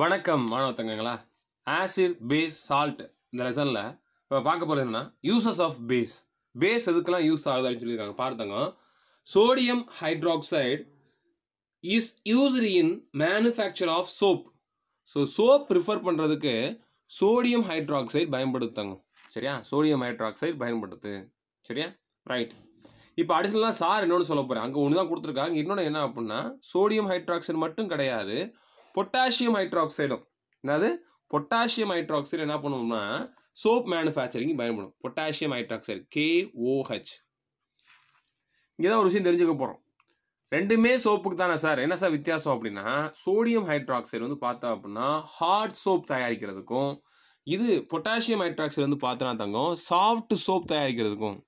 வணக்கம் மாணவ தங்கங்களா acid base salt இந்த லெசனில் இப்போ பார்க்க போகிறது என்னன்னா யூசஸ் ஆஃப் பேஸ் பேஸ் எதுக்கெல்லாம் யூஸ் ஆகுது அப்படின்னு சொல்லியிருக்காங்க பார்த்தங்க sodium hydroxide is used in manufacture of soap so soap prefer பண்ணுறதுக்கு சோடியம் ஹைட்ராக்சைடு பயன்படுத்துங்க சரியா சோடியம் ஹைட்ராக்சைடு பயன்படுத்து சரியா ரைட் இப்போ அடிஷனலாக சார் இன்னொன்று சொல்ல போகிறேன் அங்கே ஒன்று தான் கொடுத்துருக்காங்க இன்னொன்று என்ன அப்படின்னா சோடியம் ஹைட்ராக்சைடு மட்டும் கிடையாது பொட்டாசியம் ஹைட்ராக்சைடும் என்னது பொட்டாசியம் ஹைட்ராக்சைடு என்ன பண்ணுவோம்னா சோப் மேனுஃபேக்சரிங் பயன்படும் பொட்டாசியம் ஹைட்ராக்சைடு கேஓஹெச் இங்கே தான் ஒரு விஷயம் தெரிஞ்சுக்க போகிறோம் ரெண்டுமே சோப்புக்கு தானே சார் என்ன சார் வித்தியாசம் அப்படின்னா சோடியம் ஹைட்ராக்சைடு வந்து பார்த்தா அப்படின்னா ஹார்ட் சோப் தயாரிக்கிறதுக்கும் இது பொட்டாசியம் ஹைட்ராக்சைடு வந்து பார்த்தோன்னா தங்கம் சாஃப்ட் சோப் தயாரிக்கிறதுக்கும்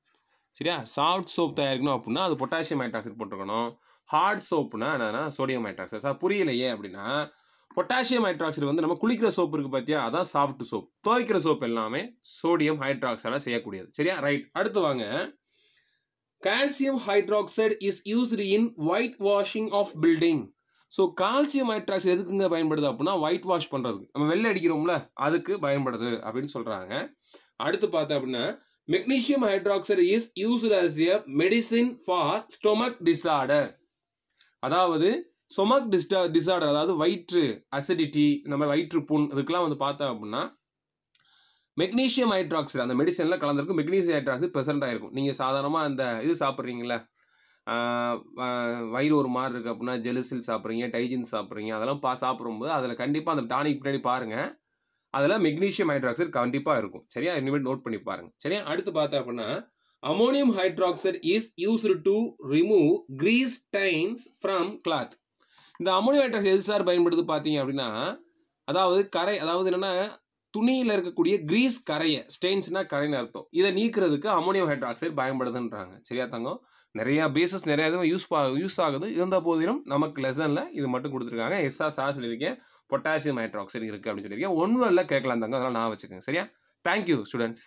சரியா சாஃப்ட் சோப் தயாரிக்கணும் அப்படின்னா அது பொட்டாசியம் ஹைட்ராக்சைட் போட்டுக்கணும் ஹார்ட் சோப்புனா என்னன்னா சோடியம் ஹைட்ராக்சைட் சார் புரியலையே அப்படின்னா பொட்டாசியம் ஹைட்ராக்சைடு வந்து நம்ம குளிக்கிற சோப் இருக்குது பார்த்தியா அதான் சாஃப்ட் சோப் துவைக்கிற சோப் எல்லாமே சோடியம் ஹைட்ராக்சைடாக செய்யக்கூடியது சரியா ரைட் அடுத்து வாங்க calcium hydroxide is used in white washing of building so calcium hydroxide எதுக்குங்க பயன்படுது அப்படின்னா ஒயிட் வாஷ் பண்ணுறதுக்கு நம்ம வெள்ளை அடிக்கிறோம்ல அதுக்கு பயன்படுது அப்படின்னு சொல்கிறாங்க அடுத்து பார்த்தோம் அப்படின்னா magnesium hydroxide is used as a medicine for stomach disorder அதாவது ஸ்டொமக் டிஸ்ட டிஸார்டர் அதாவது வயிற்று அசிடிட்டி இந்த மாதிரி வயிற்று புண் இதுக்கெல்லாம் வந்து பார்த்தா அப்படின்னா மெக்னீஷியம் ஹைட்ராக்சைடு அந்த மெடிசனில் கலந்துருக்கும் மெக்னீஷியம் ஹைட்ராக்சைடு ப்ரெசென்ட் ஆகிருக்கும் நீங்கள் சாதாரணமாக அந்த இது சாப்பிட்றீங்களே வயிறு ஒரு மாதிரி இருக்குது அப்படின்னா ஜெலுசில் சாப்பிட்றீங்க டைஜின் சாப்பிட்றீங்க அதெல்லாம் பா சாப்பிடும்போது அதில் கண்டிப்பாக அந்த டானிக் பின்னாடி பாருங்கள் அதில் மெக்னீஷியம் ஹைட்ராக்சைடு கண்டிப்பாக இருக்கும் சரியா இனிமேல் நோட் பண்ணி பாருங்க சரியா அடுத்து பார்த்தா அப்படின்னா ammonium hydroxide is used to remove grease stains from cloth இந்த அமோனியம் ஹைட்ராக்சைடு எது சார் பயன்படுத்து பார்த்தீங்க அப்படின்னா அதாவது கரை அதாவது என்னென்னா துணியில் இருக்கக்கூடிய கிரீஸ் கரையை ஸ்டெயின்ஸ்னா கரைன்னு அர்த்தம் இதை நீக்கிறதுக்கு அமோனியம் ஹைட்ராக்சைடு பயன்படுதுன்றாங்க சரியா தங்கம் நிறையா பேசஸ் நிறையா இதுவும் யூஸ் பா யூஸ் ஆகுது இருந்த போதிலும் நமக்கு லெசனில் இது மட்டும் கொடுத்துருக்காங்க எஸ்ஆர் சார் சொல்லியிருக்கேன் பொட்டாசியம் ஹைட்ராக்சைடு இருக்குது அப்படின்னு சொல்லியிருக்கேன் ஒன்றும் இல்லை கேட்கலாம் தங்கம் அதெல்லாம் நான் வச்சுக்கோங்க சரியா தேங்க்யூ ஸ்டூடெண்ட்ஸ்